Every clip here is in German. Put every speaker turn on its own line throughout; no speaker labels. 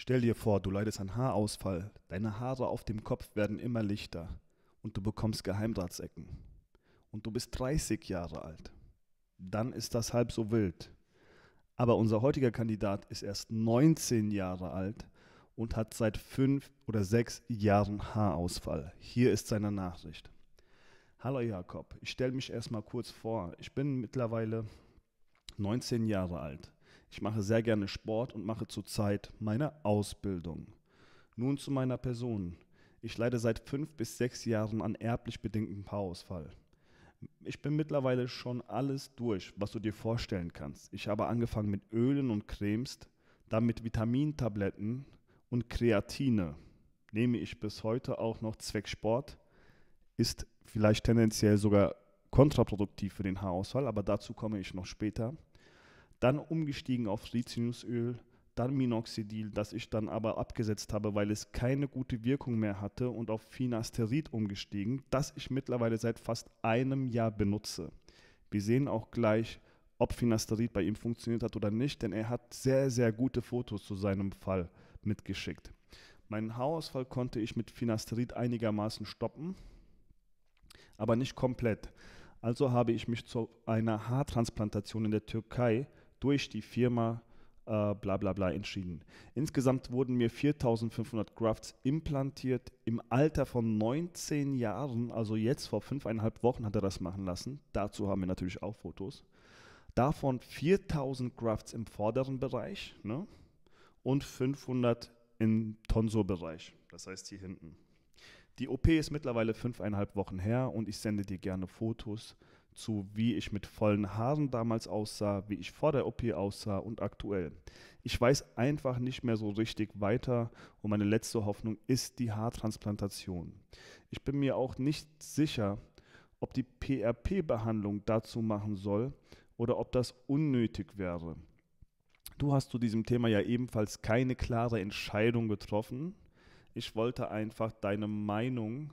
Stell dir vor, du leidest an Haarausfall, deine Haare auf dem Kopf werden immer lichter und du bekommst Geheimratsecken. Und du bist 30 Jahre alt. Dann ist das halb so wild. Aber unser heutiger Kandidat ist erst 19 Jahre alt und hat seit fünf oder sechs Jahren Haarausfall. Hier ist seine Nachricht. Hallo Jakob, ich stelle mich erstmal kurz vor. Ich bin mittlerweile 19 Jahre alt. Ich mache sehr gerne Sport und mache zurzeit meine Ausbildung. Nun zu meiner Person. Ich leide seit fünf bis sechs Jahren an erblich bedingtem Haarausfall. Ich bin mittlerweile schon alles durch, was du dir vorstellen kannst. Ich habe angefangen mit Ölen und Cremes, dann mit Vitamintabletten und Kreatine. Nehme ich bis heute auch noch Zwecksport, ist vielleicht tendenziell sogar kontraproduktiv für den Haarausfall, aber dazu komme ich noch später dann umgestiegen auf Rizinusöl, dann Minoxidil, das ich dann aber abgesetzt habe, weil es keine gute Wirkung mehr hatte und auf Finasterid umgestiegen, das ich mittlerweile seit fast einem Jahr benutze. Wir sehen auch gleich, ob Finasterid bei ihm funktioniert hat oder nicht, denn er hat sehr, sehr gute Fotos zu seinem Fall mitgeschickt. Meinen Haarausfall konnte ich mit Finasterid einigermaßen stoppen, aber nicht komplett. Also habe ich mich zu einer Haartransplantation in der Türkei durch die Firma äh, bla bla bla entschieden. Insgesamt wurden mir 4500 Grafts implantiert im Alter von 19 Jahren, also jetzt vor fünfeinhalb Wochen hat er das machen lassen. Dazu haben wir natürlich auch Fotos. Davon 4000 Grafts im vorderen Bereich ne? und 500 im Tonsurbereich, das heißt hier hinten. Die OP ist mittlerweile fünfeinhalb Wochen her und ich sende dir gerne Fotos, zu wie ich mit vollen Haaren damals aussah, wie ich vor der OP aussah und aktuell. Ich weiß einfach nicht mehr so richtig weiter und meine letzte Hoffnung ist die Haartransplantation. Ich bin mir auch nicht sicher, ob die PRP-Behandlung dazu machen soll oder ob das unnötig wäre. Du hast zu diesem Thema ja ebenfalls keine klare Entscheidung getroffen. Ich wollte einfach deine Meinung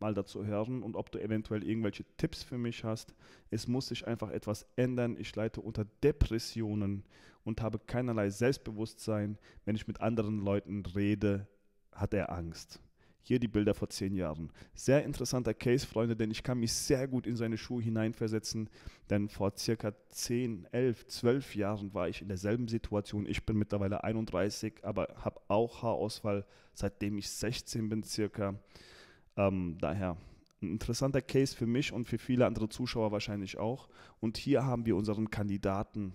mal dazu hören und ob du eventuell irgendwelche Tipps für mich hast. Es muss sich einfach etwas ändern. Ich leide unter Depressionen und habe keinerlei Selbstbewusstsein. Wenn ich mit anderen Leuten rede, hat er Angst. Hier die Bilder vor zehn Jahren. Sehr interessanter Case, Freunde, denn ich kann mich sehr gut in seine Schuhe hineinversetzen, denn vor circa 10, 11, 12 Jahren war ich in derselben Situation. Ich bin mittlerweile 31, aber habe auch Haarausfall, seitdem ich 16 bin circa. Ähm, daher ein interessanter Case für mich und für viele andere Zuschauer wahrscheinlich auch. Und hier haben wir unseren Kandidaten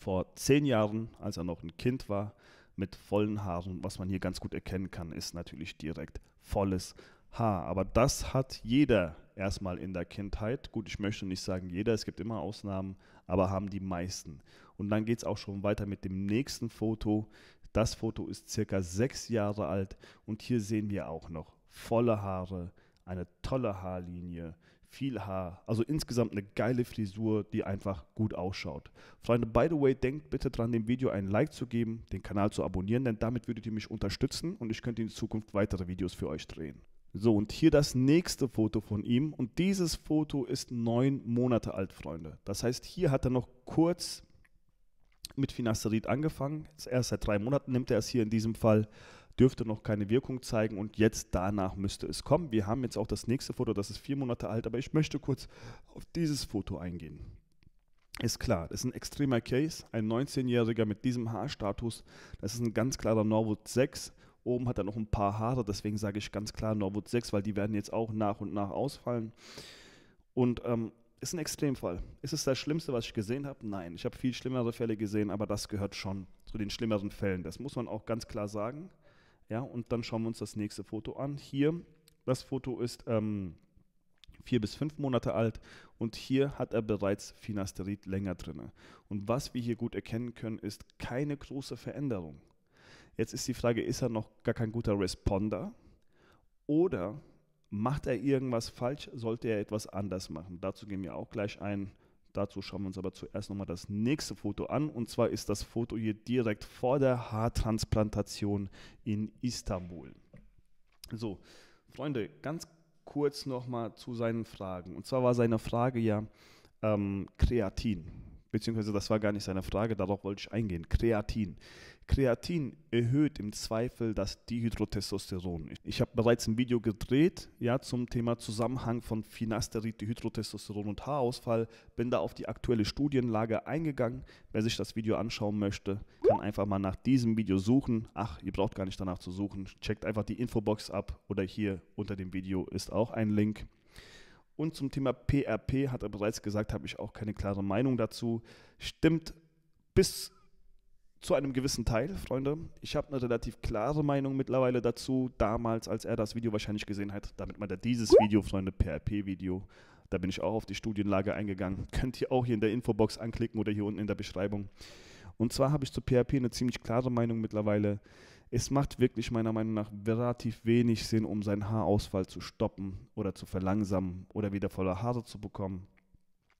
vor zehn Jahren, als er noch ein Kind war, mit vollen Haaren. Was man hier ganz gut erkennen kann, ist natürlich direkt volles Haar. Aber das hat jeder erstmal in der Kindheit. Gut, ich möchte nicht sagen jeder, es gibt immer Ausnahmen, aber haben die meisten. Und dann geht es auch schon weiter mit dem nächsten Foto. Das Foto ist circa sechs Jahre alt und hier sehen wir auch noch volle Haare, eine tolle Haarlinie, viel Haar, also insgesamt eine geile Frisur, die einfach gut ausschaut. Freunde, by the way, denkt bitte dran, dem Video einen Like zu geben, den Kanal zu abonnieren, denn damit würdet ihr mich unterstützen und ich könnte in Zukunft weitere Videos für euch drehen. So, und hier das nächste Foto von ihm. Und dieses Foto ist neun Monate alt, Freunde. Das heißt, hier hat er noch kurz mit Finasterid angefangen. Erst seit drei Monaten nimmt er es hier in diesem Fall dürfte noch keine Wirkung zeigen und jetzt danach müsste es kommen. Wir haben jetzt auch das nächste Foto, das ist vier Monate alt, aber ich möchte kurz auf dieses Foto eingehen. Ist klar, das ist ein extremer Case, ein 19-Jähriger mit diesem Haarstatus, das ist ein ganz klarer Norwood 6 Oben hat er noch ein paar Haare, deswegen sage ich ganz klar Norwood 6, weil die werden jetzt auch nach und nach ausfallen. Und ähm, ist ein Extremfall. Ist es das Schlimmste, was ich gesehen habe? Nein, ich habe viel schlimmere Fälle gesehen, aber das gehört schon zu den schlimmeren Fällen. Das muss man auch ganz klar sagen. Ja, und dann schauen wir uns das nächste Foto an. Hier, das Foto ist ähm, vier bis fünf Monate alt und hier hat er bereits Finasterid länger drin. Und was wir hier gut erkennen können, ist keine große Veränderung. Jetzt ist die Frage, ist er noch gar kein guter Responder oder macht er irgendwas falsch, sollte er etwas anders machen? Dazu gehen wir auch gleich ein, Dazu schauen wir uns aber zuerst nochmal das nächste Foto an. Und zwar ist das Foto hier direkt vor der Haartransplantation in Istanbul. So, Freunde, ganz kurz nochmal zu seinen Fragen. Und zwar war seine Frage ja ähm, Kreatin. Beziehungsweise das war gar nicht seine Frage, darauf wollte ich eingehen. Kreatin. Kreatin erhöht im Zweifel das Dihydrotestosteron. Ich habe bereits ein Video gedreht, ja, zum Thema Zusammenhang von Finasterid, Dihydrotestosteron und Haarausfall. Bin da auf die aktuelle Studienlage eingegangen. Wer sich das Video anschauen möchte, kann einfach mal nach diesem Video suchen. Ach, ihr braucht gar nicht danach zu suchen. Checkt einfach die Infobox ab oder hier unter dem Video ist auch ein Link. Und zum Thema PRP hat er bereits gesagt, habe ich auch keine klare Meinung dazu. Stimmt bis zu einem gewissen Teil, Freunde. Ich habe eine relativ klare Meinung mittlerweile dazu, damals, als er das Video wahrscheinlich gesehen hat. Damit meint er dieses Video, Freunde, PRP-Video. Da bin ich auch auf die Studienlage eingegangen. Könnt ihr auch hier in der Infobox anklicken oder hier unten in der Beschreibung. Und zwar habe ich zu PHP eine ziemlich klare Meinung mittlerweile. Es macht wirklich meiner Meinung nach relativ wenig Sinn, um seinen Haarausfall zu stoppen oder zu verlangsamen oder wieder voller Haare zu bekommen.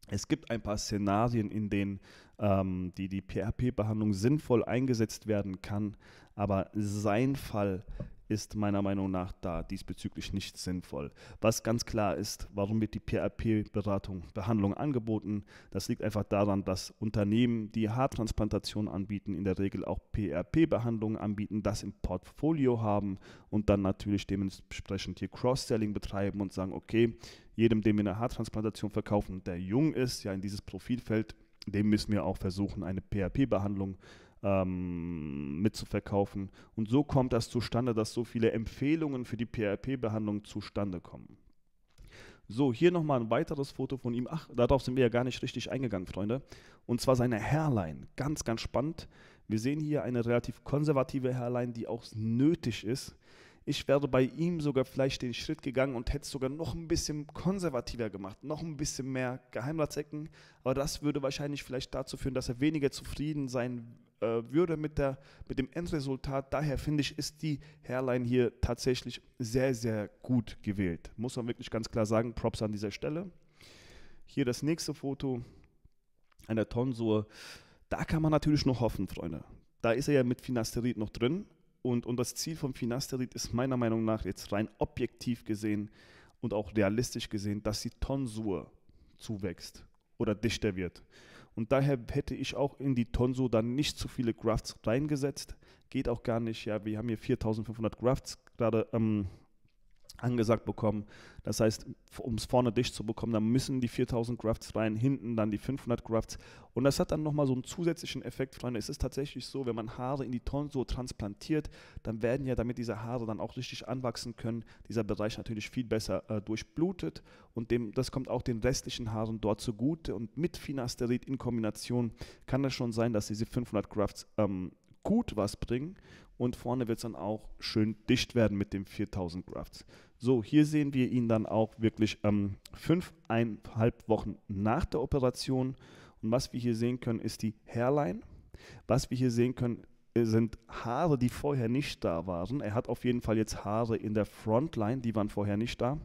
Es gibt ein paar Szenarien, in denen ähm, die, die PHP-Behandlung sinnvoll eingesetzt werden kann, aber sein Fall ist meiner Meinung nach da diesbezüglich nicht sinnvoll. Was ganz klar ist, warum wird die prp beratung Behandlung angeboten? Das liegt einfach daran, dass Unternehmen, die Haartransplantation anbieten, in der Regel auch prp behandlungen anbieten, das im Portfolio haben und dann natürlich dementsprechend hier Cross-Selling betreiben und sagen, okay, jedem, dem wir eine Haartransplantation verkaufen, der jung ist, ja in dieses Profil fällt, dem müssen wir auch versuchen, eine PHP-Behandlung ähm, mitzuverkaufen. Und so kommt das zustande, dass so viele Empfehlungen für die PHP-Behandlung zustande kommen. So, hier nochmal ein weiteres Foto von ihm. Ach, darauf sind wir ja gar nicht richtig eingegangen, Freunde. Und zwar seine Hairline. Ganz, ganz spannend. Wir sehen hier eine relativ konservative Hairline, die auch nötig ist, ich wäre bei ihm sogar vielleicht den Schritt gegangen und hätte es sogar noch ein bisschen konservativer gemacht, noch ein bisschen mehr Geheimratsecken. Aber das würde wahrscheinlich vielleicht dazu führen, dass er weniger zufrieden sein äh, würde mit, der, mit dem Endresultat. Daher finde ich, ist die Hairline hier tatsächlich sehr, sehr gut gewählt. Muss man wirklich ganz klar sagen. Props an dieser Stelle. Hier das nächste Foto einer Tonsur. Da kann man natürlich noch hoffen, Freunde. Da ist er ja mit Finasterid noch drin, und, und das Ziel vom Finasterid ist meiner Meinung nach jetzt rein objektiv gesehen und auch realistisch gesehen, dass die Tonsur zuwächst oder dichter wird. Und daher hätte ich auch in die Tonsur dann nicht zu viele Grafts reingesetzt. Geht auch gar nicht. Ja, wir haben hier 4500 Grafts gerade ähm, angesagt bekommen. Das heißt, um es vorne dicht zu bekommen, dann müssen die 4000 Grafts rein, hinten dann die 500 Grafts. Und das hat dann nochmal so einen zusätzlichen Effekt, Freunde. Es ist tatsächlich so, wenn man Haare in die Tonsur transplantiert, dann werden ja, damit diese Haare dann auch richtig anwachsen können, dieser Bereich natürlich viel besser äh, durchblutet. Und dem, das kommt auch den restlichen Haaren dort zugute. Und mit Finasterid in Kombination kann es schon sein, dass diese 500 Grafts ähm, gut was bringen und vorne wird es dann auch schön dicht werden mit dem 4000 Grafts. So, hier sehen wir ihn dann auch wirklich ähm, fünfeinhalb Wochen nach der Operation und was wir hier sehen können, ist die Hairline. Was wir hier sehen können, äh, sind Haare, die vorher nicht da waren. Er hat auf jeden Fall jetzt Haare in der Frontline, die waren vorher nicht da.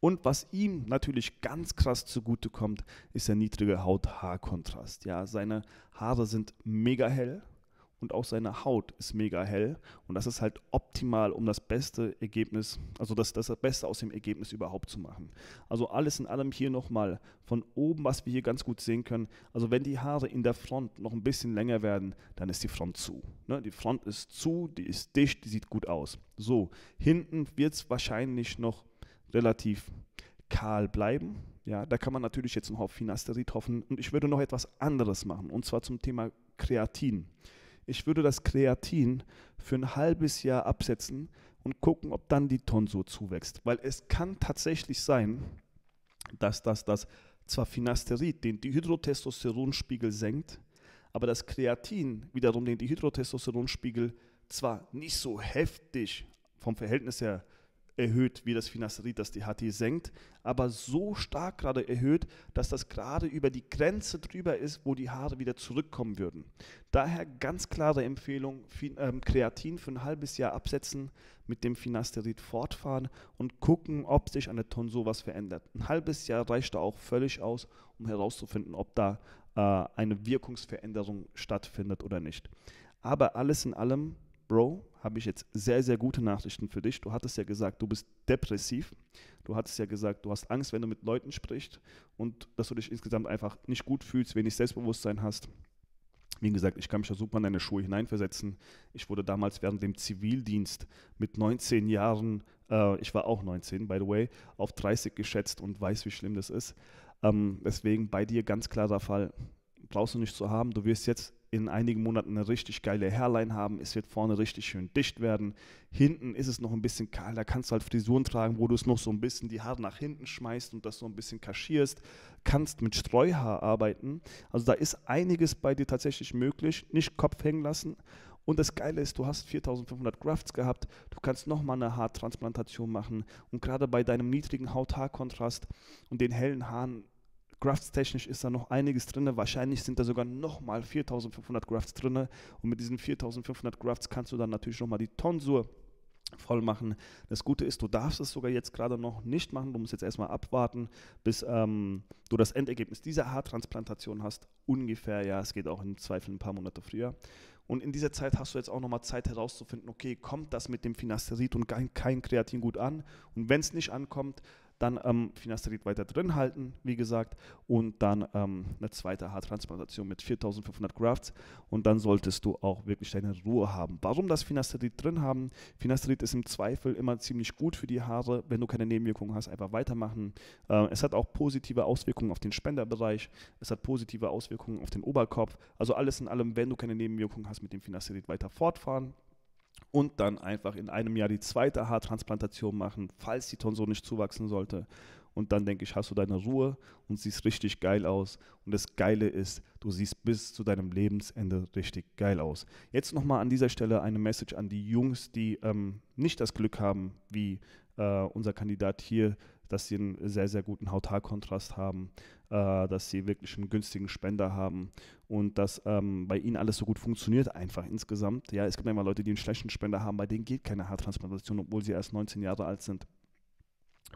Und was ihm natürlich ganz krass zugutekommt, ist der niedrige Haut-Haar-Kontrast. Ja, seine Haare sind mega hell, und auch seine Haut ist mega hell. Und das ist halt optimal, um das beste Ergebnis, also das, das Beste aus dem Ergebnis überhaupt zu machen. Also alles in allem hier nochmal von oben, was wir hier ganz gut sehen können. Also wenn die Haare in der Front noch ein bisschen länger werden, dann ist die Front zu. Ne? Die Front ist zu, die ist dicht, die sieht gut aus. So, hinten wird es wahrscheinlich noch relativ kahl bleiben. Ja, da kann man natürlich jetzt noch auf Finasterid hoffen. Und ich würde noch etwas anderes machen, und zwar zum Thema Kreatin ich würde das Kreatin für ein halbes Jahr absetzen und gucken, ob dann die Tonsur zuwächst. Weil es kann tatsächlich sein, dass das, das zwar Finasterid den Dihydrotestosteronspiegel senkt, aber das Kreatin wiederum den Dihydrotestosteronspiegel zwar nicht so heftig vom Verhältnis her äh, erhöht wie das Finasterid, das die HT senkt, aber so stark gerade erhöht, dass das gerade über die Grenze drüber ist, wo die Haare wieder zurückkommen würden. Daher ganz klare Empfehlung, ähm, Kreatin für ein halbes Jahr absetzen, mit dem Finasterid fortfahren und gucken, ob sich an der Tonsur was verändert. Ein halbes Jahr reicht da auch völlig aus, um herauszufinden, ob da äh, eine Wirkungsveränderung stattfindet oder nicht. Aber alles in allem Bro, habe ich jetzt sehr, sehr gute Nachrichten für dich. Du hattest ja gesagt, du bist depressiv. Du hattest ja gesagt, du hast Angst, wenn du mit Leuten sprichst und dass du dich insgesamt einfach nicht gut fühlst, wenig Selbstbewusstsein hast. Wie gesagt, ich kann mich ja super in deine Schuhe hineinversetzen. Ich wurde damals während dem Zivildienst mit 19 Jahren, äh, ich war auch 19, by the way, auf 30 geschätzt und weiß, wie schlimm das ist. Ähm, deswegen bei dir ganz klarer Fall. Brauchst du nicht zu haben. Du wirst jetzt in einigen Monaten eine richtig geile Hairline haben. Es wird vorne richtig schön dicht werden. Hinten ist es noch ein bisschen kahl. Da kannst du halt Frisuren tragen, wo du es noch so ein bisschen die Haare nach hinten schmeißt und das so ein bisschen kaschierst. Kannst mit Streuhaar arbeiten. Also da ist einiges bei dir tatsächlich möglich. Nicht Kopf hängen lassen. Und das Geile ist, du hast 4500 Grafts gehabt, du kannst nochmal eine Haartransplantation machen. Und gerade bei deinem niedrigen Haut-Haar-Kontrast und den hellen Haaren Grafts-technisch ist da noch einiges drin. Wahrscheinlich sind da sogar nochmal 4500 Grafts drin. Und mit diesen 4500 Grafts kannst du dann natürlich nochmal die Tonsur voll machen. Das Gute ist, du darfst es sogar jetzt gerade noch nicht machen. Du musst jetzt erstmal abwarten, bis ähm, du das Endergebnis dieser Haartransplantation hast. Ungefähr, ja, es geht auch im Zweifel ein paar Monate früher. Und in dieser Zeit hast du jetzt auch nochmal Zeit herauszufinden, okay, kommt das mit dem Finasterid und kein, kein Kreatin gut an? Und wenn es nicht ankommt, dann ähm, Finasterid weiter drin halten, wie gesagt. Und dann ähm, eine zweite Haartransplantation mit 4500 Grafts. Und dann solltest du auch wirklich deine Ruhe haben. Warum das Finasterid drin haben? Finasterid ist im Zweifel immer ziemlich gut für die Haare. Wenn du keine Nebenwirkungen hast, einfach weitermachen. Ähm, es hat auch positive Auswirkungen auf den Spenderbereich. Es hat positive Auswirkungen auf den Oberkopf. Also alles in allem, wenn du keine Nebenwirkungen hast, mit dem Finasterid weiter fortfahren und dann einfach in einem Jahr die zweite Haartransplantation machen, falls die Tonsur nicht zuwachsen sollte. Und dann denke ich, hast du deine Ruhe und siehst richtig geil aus. Und das Geile ist, du siehst bis zu deinem Lebensende richtig geil aus. Jetzt nochmal an dieser Stelle eine Message an die Jungs, die ähm, nicht das Glück haben, wie äh, unser Kandidat hier, dass sie einen sehr, sehr guten Hauthaarkontrast haben äh, dass sie wirklich einen günstigen Spender haben und dass ähm, bei ihnen alles so gut funktioniert einfach insgesamt. Ja, es gibt immer Leute, die einen schlechten Spender haben, bei denen geht keine Haartransplantation, obwohl sie erst 19 Jahre alt sind.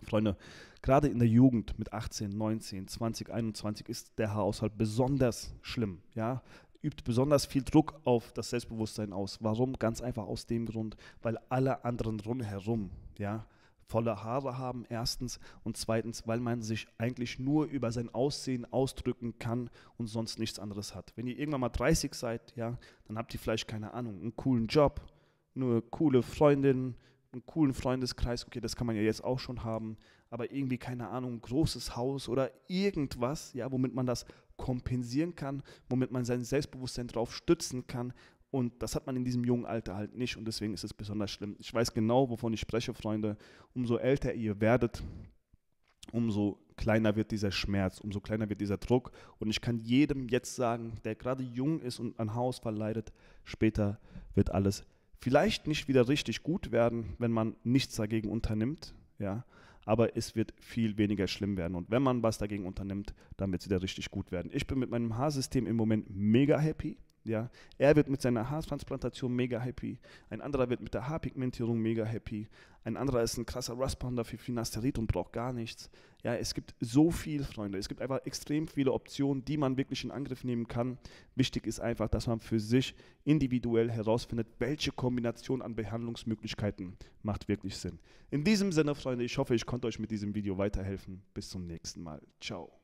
Freunde, gerade in der Jugend mit 18, 19, 20, 21 ist der Haarausfall besonders schlimm. Ja? übt besonders viel Druck auf das Selbstbewusstsein aus. Warum? Ganz einfach aus dem Grund, weil alle anderen rundherum ja, volle Haare haben, erstens. Und zweitens, weil man sich eigentlich nur über sein Aussehen ausdrücken kann und sonst nichts anderes hat. Wenn ihr irgendwann mal 30 seid, ja, dann habt ihr vielleicht, keine Ahnung, einen coolen Job, eine coole Freundin, einen coolen Freundeskreis. Okay, das kann man ja jetzt auch schon haben. Aber irgendwie, keine Ahnung, ein großes Haus oder irgendwas, ja, womit man das kompensieren kann, womit man sein Selbstbewusstsein drauf stützen kann, und das hat man in diesem jungen Alter halt nicht und deswegen ist es besonders schlimm. Ich weiß genau, wovon ich spreche, Freunde. Umso älter ihr werdet, umso kleiner wird dieser Schmerz, umso kleiner wird dieser Druck. Und ich kann jedem jetzt sagen, der gerade jung ist und an Haarausfall leidet, später wird alles vielleicht nicht wieder richtig gut werden, wenn man nichts dagegen unternimmt, ja. Aber es wird viel weniger schlimm werden. Und wenn man was dagegen unternimmt, dann wird es wieder richtig gut werden. Ich bin mit meinem Haarsystem im Moment mega happy. Ja, er wird mit seiner Haartransplantation mega happy. Ein anderer wird mit der Haarpigmentierung mega happy. Ein anderer ist ein krasser Rustbounder für Finasterid und braucht gar nichts. Ja, es gibt so viel, Freunde. Es gibt einfach extrem viele Optionen, die man wirklich in Angriff nehmen kann. Wichtig ist einfach, dass man für sich individuell herausfindet, welche Kombination an Behandlungsmöglichkeiten macht wirklich Sinn. In diesem Sinne, Freunde, ich hoffe, ich konnte euch mit diesem Video weiterhelfen. Bis zum nächsten Mal. Ciao.